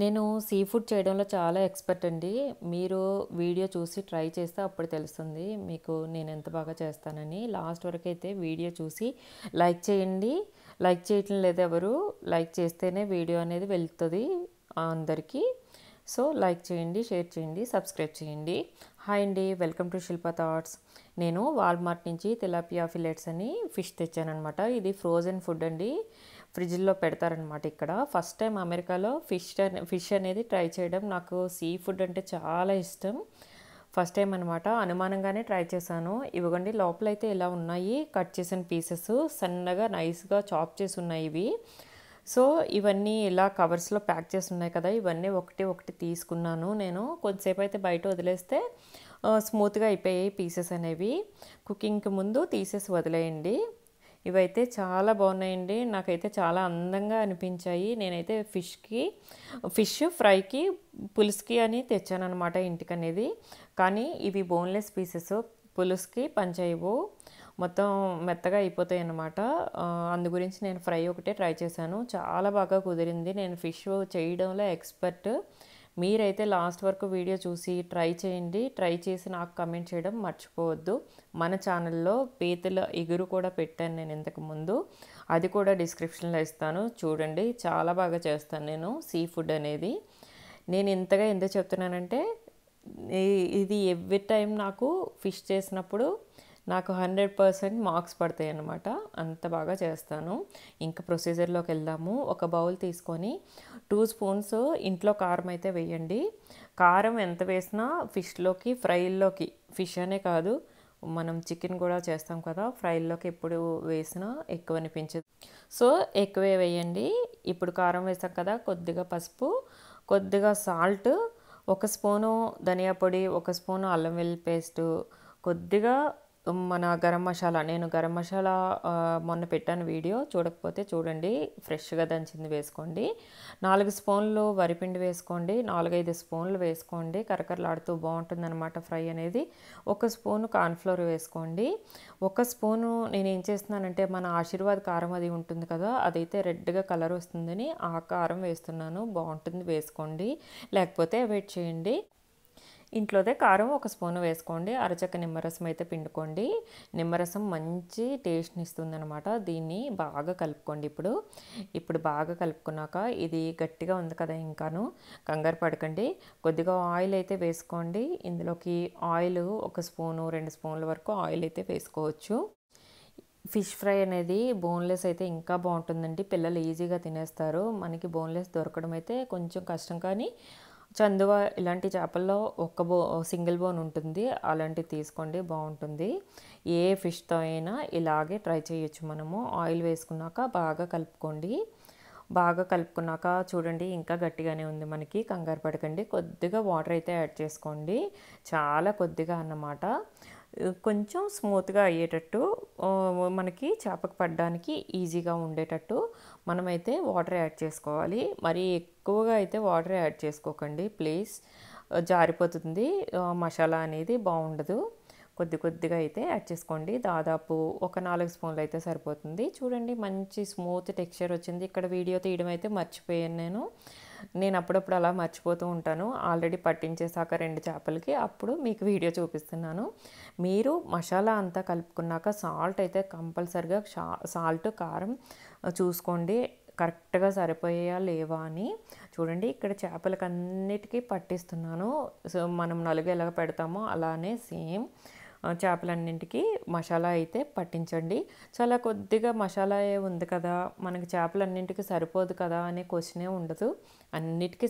నేను sea food చేయడంలో చాలా ఎక్స్పర్ట్ అండి మీరు వీడియో చూసి ట్రై చేస్తే అప్పుడు తెలుస్తుంది మీకు నేను ఎంత బాగా చేస్తానని లాస్ట్ వరకు అయితే వీడియో చూసి లైక్ చేయండి లైక్ చేయటం లేదు ఎవరు లైక్ చేస్తేనే వీడియో అనేది వెళ్తుంది అందరికీ సో లైక్ చేయండి షేర్ చేయండి సబ్స్క్రైబ్ చేయండి హాయ్ అండి వెల్కమ్ టు శిల్ప థాట్స్ నేను వాల్మార్ట్ నుంచి తిలాపియా ఫిలెట్స్ అని ఫిష్ తెచ్చానమాట ఇది ఫ్రోజన్ ఫుడ్ అండి ఫ్రిడ్జ్లో పెడతారనమాట ఇక్కడ ఫస్ట్ టైం అమెరికాలో ఫిష్ ఫిష్ అనేది ట్రై చేయడం నాకు సీ ఫుడ్ అంటే చాలా ఇష్టం ఫస్ట్ టైం అనమాట అనుమానంగానే ట్రై చేశాను లోపల లోపలైతే ఇలా ఉన్నాయి కట్ చేసిన పీసెస్ సన్నగా నైస్గా చాప్ చేసి ఉన్నాయి ఇవి సో ఇవన్నీ ఇలా కవర్స్లో ప్యాక్ చేసి ఉన్నాయి కదా ఇవన్నీ ఒకటి ఒకటి తీసుకున్నాను నేను కొద్దిసేపు అయితే బయట వదిలేస్తే స్మూత్గా అయిపోయాయి పీసెస్ అనేవి కుకింగ్కి ముందు తీసేసి వదిలేయండి ఇవైతే చాలా బాగున్నాయండి నాకైతే చాలా అందంగా అనిపించాయి నేనైతే ఫిష్కి ఫిష్ ఫ్రైకి పులుసుకి అని అనమాట ఇంటికి అనేది కానీ ఇవి బోన్లెస్ పీసెస్ పులుసుకి పంచాయవు మొత్తం మెత్తగా అయిపోతాయి అన్నమాట అందు గురించి నేను ఫ్రై ఒకటే ట్రై చేశాను చాలా బాగా కుదిరింది నేను ఫిష్ చేయడంలో ఎక్స్పర్ట్ మీరైతే లాస్ట్ వరకు వీడియో చూసి ట్రై చేయండి ట్రై చేసి నాకు కమెంట్ చేయడం మర్చిపోవద్దు మన ఛానల్లో పీతల ఎగురు కూడా పెట్టాను నేను ఇంతకు ముందు అది కూడా డిస్క్రిప్షన్లో ఇస్తాను చూడండి చాలా బాగా చేస్తాను నేను సీ ఫుడ్ అనేది నేను ఇంతగా ఎందుకు చెప్తున్నానంటే ఇది ఎవ్రీ టైం నాకు ఫిష్ చేసినప్పుడు నాకు హండ్రెడ్ పర్సెంట్ మార్క్స్ పడతాయి అన్నమాట అంత బాగా చేస్తాను ఇంకా ప్రొసీజర్లోకి వెళ్దాము ఒక బౌల్ తీసుకొని టూ స్పూన్స్ ఇంట్లో కారం అయితే వేయండి కారం ఎంత వేసినా ఫిష్లోకి ఫ్రైల్లోకి ఫిష్ అనే కాదు మనం చికెన్ కూడా చేస్తాం కదా ఫ్రైల్లోకి ఎప్పుడు వేసినా ఎక్కువ అనిపించదు సో ఎక్కువే వేయండి ఇప్పుడు కారం వేసాం కదా కొద్దిగా పసుపు కొద్దిగా సాల్ట్ ఒక స్పూను ధనియా పొడి ఒక స్పూను అల్లం వెల్లి పేస్టు కొద్దిగా మన గరం మసాలా నేను గరం మసాలా మొన్న పెట్టాను వీడియో చూడకపోతే చూడండి ఫ్రెష్గా దంచింది వేసుకోండి నాలుగు స్పూన్లు వరిపిండి వేసుకోండి నాలుగైదు స్పూన్లు వేసుకోండి కరకరలాడుతూ బాగుంటుందన్నమాట ఫ్రై అనేది ఒక స్పూను కార్న్ఫ్లోర్ వేసుకోండి ఒక స్పూను నేను ఏం చేస్తున్నానంటే మన ఆశీర్వాద్ కారం అది ఉంటుంది కదా అదైతే రెడ్గా కలర్ వస్తుందని ఆ కారం వేస్తున్నాను బాగుంటుంది వేసుకోండి లేకపోతే వెయిట్ చేయండి ఇంట్లోదే కారం ఒక స్పూన్ వేసుకోండి అరచక నిమ్మరసం అయితే పిండుకోండి నిమ్మరసం మంచి టేస్ట్ని ఇస్తుందనమాట దీన్ని బాగా కలుపుకోండి ఇప్పుడు ఇప్పుడు బాగా కలుపుకున్నాక ఇది గట్టిగా ఉంది కదా ఇంకాను కంగారు పడకండి కొద్దిగా ఆయిల్ అయితే వేసుకోండి ఇందులోకి ఆయిల్ ఒక స్పూను రెండు స్పూన్ల వరకు ఆయిల్ అయితే వేసుకోవచ్చు ఫిష్ ఫ్రై అనేది బోన్లెస్ అయితే ఇంకా బాగుంటుందండి పిల్లలు ఈజీగా తినేస్తారు మనకి బోన్లెస్ దొరకడం అయితే కొంచెం కష్టం కానీ చందువ ఇలాంటి చేపల్లో ఒక్క బో సింగిల్ బోన్ ఉంటుంది అలాంటివి తీసుకోండి బాగుంటుంది ఏ ఫిష్తో అయినా ఇలాగే ట్రై చేయొచ్చు మనము ఆయిల్ వేసుకున్నాక బాగా కలుపుకోండి బాగా కలుపుకున్నాక చూడండి ఇంకా గట్టిగానే ఉంది మనకి కంగారు పడకండి కొద్దిగా వాటర్ అయితే యాడ్ చేసుకోండి చాలా కొద్దిగా అన్నమాట కొంచెం స్మూత్గా అయ్యేటట్టు మనకి చేపకు పడడానికి ఈజీగా ఉండేటట్టు మనమైతే వాటర్ యాడ్ చేసుకోవాలి మరి ఎక్కువగా అయితే వాటర్ యాడ్ చేసుకోకండి ప్లీజ్ జారిపోతుంది మసాలా అనేది బాగుండదు కొద్ది కొద్దిగా అయితే యాడ్ చేసుకోండి దాదాపు ఒక నాలుగు స్పూన్లు అయితే సరిపోతుంది చూడండి మంచి స్మూత్ టెక్స్చర్ వచ్చింది ఇక్కడ వీడియో తీయడం అయితే మర్చిపోయాను నేను నేను అప్పుడప్పుడు అలా మర్చిపోతూ ఉంటాను ఆల్రెడీ పట్టించేసాక రెండు చేపలకి అప్పుడు మీకు వీడియో చూపిస్తున్నాను మీరు మసాలా అంతా కలుపుకున్నాక సాల్ట్ అయితే కంపల్సరిగా సాల్ట్ కారం చూసుకోండి కరెక్ట్గా సరిపోయాయా లేవా అని చూడండి ఇక్కడ అన్నిటికీ పట్టిస్తున్నాను సో మనం నలుగు ఎలా పెడతామో అలానే సేమ్ చేపలన్నింటికి మసాలా అయితే పట్టించండి చాలా కొద్దిగా మసాలా ఉంది కదా మనకి చేపలన్నింటికి సరిపోదు కదా అనే క్వశ్చనే ఉండదు అన్నిటికీ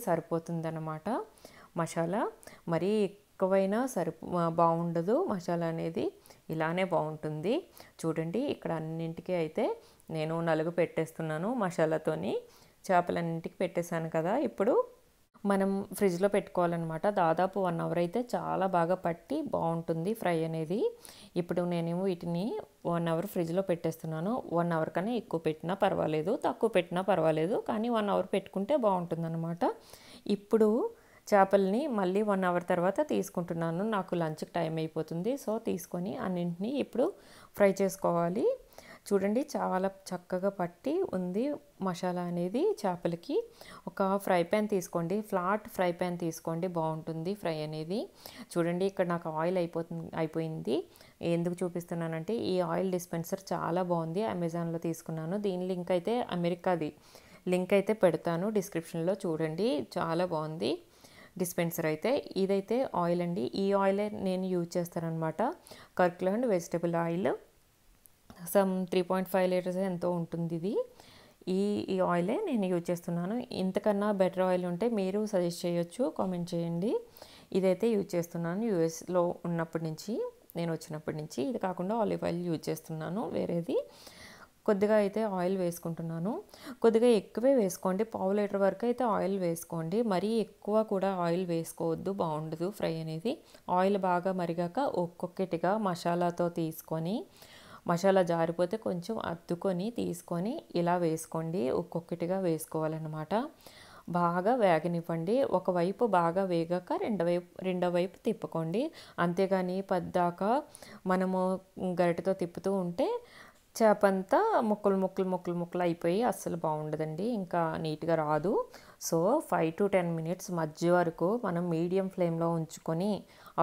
అన్నమాట మసాలా మరీ ఎక్కువైనా సరి బాగుండదు మసాలా అనేది ఇలానే బాగుంటుంది చూడండి ఇక్కడ అన్నింటికీ అయితే నేను నలుగు పెట్టేస్తున్నాను మసాలాతోని చేపలన్నింటికి పెట్టేశాను కదా ఇప్పుడు మనం ఫ్రిడ్జ్లో పెట్టుకోవాలన్నమాట దాదాపు వన్ అవర్ అయితే చాలా బాగా పట్టి బాగుంటుంది ఫ్రై అనేది ఇప్పుడు నేను వీటిని వన్ అవర్ ఫ్రిడ్జ్లో పెట్టేస్తున్నాను వన్ అవర్ కన్నా ఎక్కువ పెట్టినా పర్వాలేదు తక్కువ పెట్టినా పర్వాలేదు కానీ వన్ అవర్ పెట్టుకుంటే బాగుంటుందన్నమాట ఇప్పుడు చేపల్ని మళ్ళీ వన్ అవర్ తర్వాత తీసుకుంటున్నాను నాకు లంచ్కి టైం అయిపోతుంది సో తీసుకొని అన్నింటినీ ఇప్పుడు ఫ్రై చేసుకోవాలి చూడండి చాలా చక్కగా పట్టి ఉంది మసాలా అనేది చేపలకి ఒక ఫ్రై ప్యాన్ తీసుకోండి ఫ్లాట్ ఫ్రై ప్యాన్ తీసుకోండి బాగుంటుంది ఫ్రై అనేది చూడండి ఇక్కడ నాకు ఆయిల్ అయిపోతుంది అయిపోయింది ఎందుకు చూపిస్తున్నానంటే ఈ ఆయిల్ డిస్పెన్సర్ చాలా బాగుంది అమెజాన్లో తీసుకున్నాను దీని లింక్ అయితే అమెరికాది లింక్ అయితే పెడతాను డిస్క్రిప్షన్లో చూడండి చాలా బాగుంది డిస్పెన్సర్ అయితే ఇదైతే ఆయిల్ అండి ఈ ఆయిలే నేను యూజ్ చేస్తానన్నమాట కర్క్లో and vegetable oil some three point five litres ఎంతో ఉంటుంది ఇది ఈ ఈ ఆయిలే నేను యూజ్ చేస్తున్నాను ఇంతకన్నా బెటర్ ఆయిల్ ఉంటే మీరు సజెస్ట్ చేయొచ్చు కామెంట్ చేయండి ఇదైతే యూజ్ చేస్తున్నాను యూఎస్లో ఉన్నప్పటి నుంచి నేను వచ్చినప్పటి నుంచి ఇది కాకుండా ఆలివ్ ఆయిల్ యూజ్ చేస్తున్నాను వేరేది కొద్దిగా అయితే ఆయిల్ వేసుకుంటున్నాను కొద్దిగా ఎక్కువే వేసుకోండి పావు లీటర్ వరకు అయితే ఆయిల్ వేసుకోండి మరీ ఎక్కువ కూడా ఆయిల్ వేసుకోవద్దు బాగుండదు ఫ్రై అనేది ఆయిల్ బాగా మరిగాక ఒక్కొక్కటిగా మసాలాతో తీసుకొని మసాలా జారిపోతే కొంచెం అద్దుకొని తీసుకొని ఇలా వేసుకోండి ఒక్కొక్కటిగా వేసుకోవాలన్నమాట బాగా వేగనివ్వండి ఒకవైపు బాగా వేగాక రెండో వైపు రెండో వైపు తిప్పుకోండి అంతేగాని పద్దాక మనము గరిటతో తిప్పుతూ ఉంటే చేపంతా ముక్కలు ముక్కలు ముక్కలు ముక్కలు అయిపోయి అస్సలు బాగుండదండి ఇంకా నీట్గా రాదు so five to ten minutes మధ్య వరకు మనం మీడియం ఫ్లేమ్లో ఉంచుకొని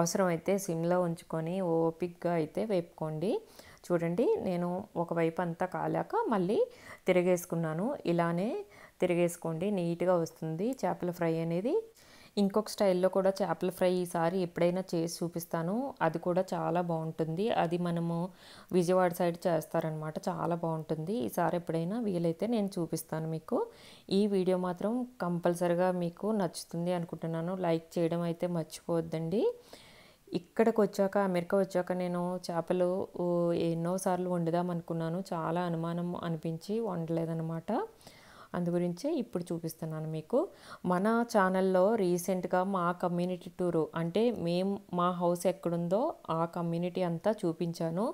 అవసరమైతే సిమ్లో ఉంచుకొని ఓపిక్గా అయితే వేపుకోండి చూడండి నేను ఒకవైపు అంతా కాలాక మళ్ళీ తిరిగేసుకున్నాను ఇలానే తిరిగేసుకోండి నీట్గా వస్తుంది చేపల ఫ్రై అనేది ఇంకొక స్టైల్లో కూడా చేపల ఫ్రై ఈసారి ఎప్పుడైనా చేసి చూపిస్తాను అది కూడా చాలా బాగుంటుంది అది మనము విజయవాడ సైడ్ చేస్తారనమాట చాలా బాగుంటుంది ఈసారి ఎప్పుడైనా వీలైతే నేను చూపిస్తాను మీకు ఈ వీడియో మాత్రం కంపల్సరిగా మీకు నచ్చుతుంది అనుకుంటున్నాను లైక్ చేయడం అయితే మర్చిపోవద్దండి ఇక్కడికి వచ్చాక అమెరికా వచ్చాక నేను చేపలు ఎన్నోసార్లు వండుదామనుకున్నాను చాలా అనుమానం అనిపించి వండలేదనమాట అందు గురించే ఇప్పుడు చూపిస్తున్నాను మీకు మన ఛానల్లో రీసెంట్గా మా కమ్యూనిటీ టూరు అంటే మేము మా హౌస్ ఎక్కడుందో ఆ కమ్యూనిటీ అంతా చూపించాను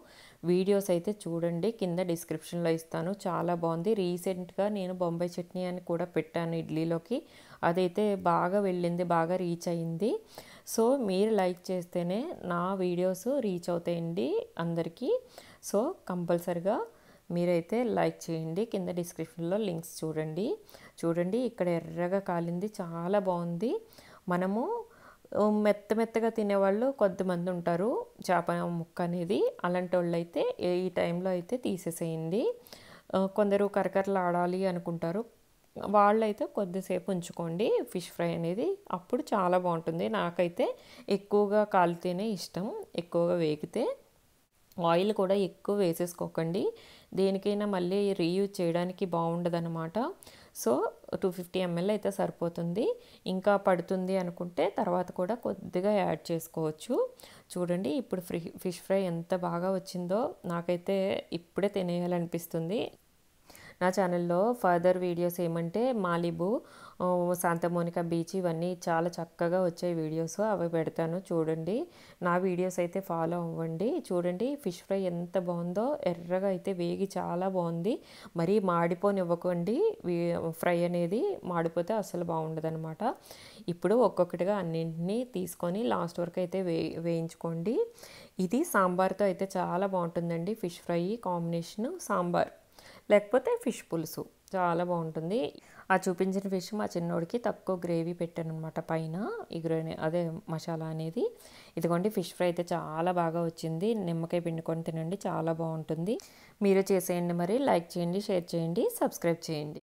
వీడియోస్ అయితే చూడండి కింద డిస్క్రిప్షన్లో ఇస్తాను చాలా బాగుంది రీసెంట్గా నేను బొంబాయి చట్నీ అని కూడా పెట్టాను ఇడ్లీలోకి అదైతే బాగా వెళ్ళింది బాగా రీచ్ అయింది సో మీరు లైక్ చేస్తేనే నా వీడియోస్ రీచ్ అవుతాయండి అందరికీ సో కంపల్సరిగా మీరైతే లైక్ చేయండి కింద డిస్క్రిప్షన్లో లింక్స్ చూడండి చూడండి ఇక్కడ ఎర్రగా కాలింది చాలా బాగుంది మనము మెత్త మెత్తగా తినేవాళ్ళు కొద్దిమంది ఉంటారు చేప ముక్క అనేది అలాంటి వాళ్ళు అయితే ఈ టైంలో అయితే తీసేసేయండి కొందరు కరకరలు ఆడాలి అనుకుంటారు వాళ్ళైతే కొద్దిసేపు ఉంచుకోండి ఫిష్ ఫ్రై అనేది అప్పుడు చాలా బాగుంటుంది నాకైతే ఎక్కువగా కాలితేనే ఇష్టం ఎక్కువగా వేగితే ఆయిల్ కూడా ఎక్కువ వేసేసుకోకండి దేనికైనా మళ్ళీ రీయూజ్ చేయడానికి బాగుండదనమాట సో టూ ఫిఫ్టీ ఎంఎల్ అయితే సరిపోతుంది ఇంకా పడుతుంది అనుకుంటే తర్వాత కూడా కొద్దిగా యాడ్ చేసుకోవచ్చు చూడండి ఇప్పుడు ఫ్రీ ఫిష్ ఫ్రై ఎంత బాగా వచ్చిందో నాకైతే ఇప్పుడే తినేయాలనిపిస్తుంది నా ఛానల్లో ఫర్దర్ వీడియోస్ ఏమంటే మాలిబు శాంతమోనిక బీచ్ ఇవన్నీ చాలా చక్కగా వచ్చే వీడియోస్ అవి పెడతాను చూడండి నా వీడియోస్ అయితే ఫాలో అవ్వండి చూడండి ఫిష్ ఫ్రై ఎంత బాగుందో ఎర్రగా అయితే వేగి చాలా బాగుంది మరీ మాడిపోనివ్వకండి ఫ్రై అనేది మాడిపోతే అసలు బాగుండదనమాట ఇప్పుడు ఒక్కొక్కటిగా అన్నింటినీ తీసుకొని లాస్ట్ వరకు అయితే వే వేయించుకోండి ఇది సాంబార్తో అయితే చాలా బాగుంటుందండి ఫిష్ ఫ్రై కాంబినేషన్ సాంబార్ లేకపోతే ఫిష్ పులుసు చాలా బాగుంటుంది ఆ చూపించిన ఫిష్ మా చిన్నోడికి తక్కువ గ్రేవీ పెట్టాను అనమాట పైన ఇగురే అదే మసాలా అనేది ఇదిగోండి ఫిష్ ఫ్రై అయితే చాలా బాగా వచ్చింది నిమ్మకాయ పిండుకొని తినండి చాలా బాగుంటుంది మీరు చేసేయండి మరి లైక్ చేయండి షేర్ చేయండి సబ్స్క్రైబ్ చేయండి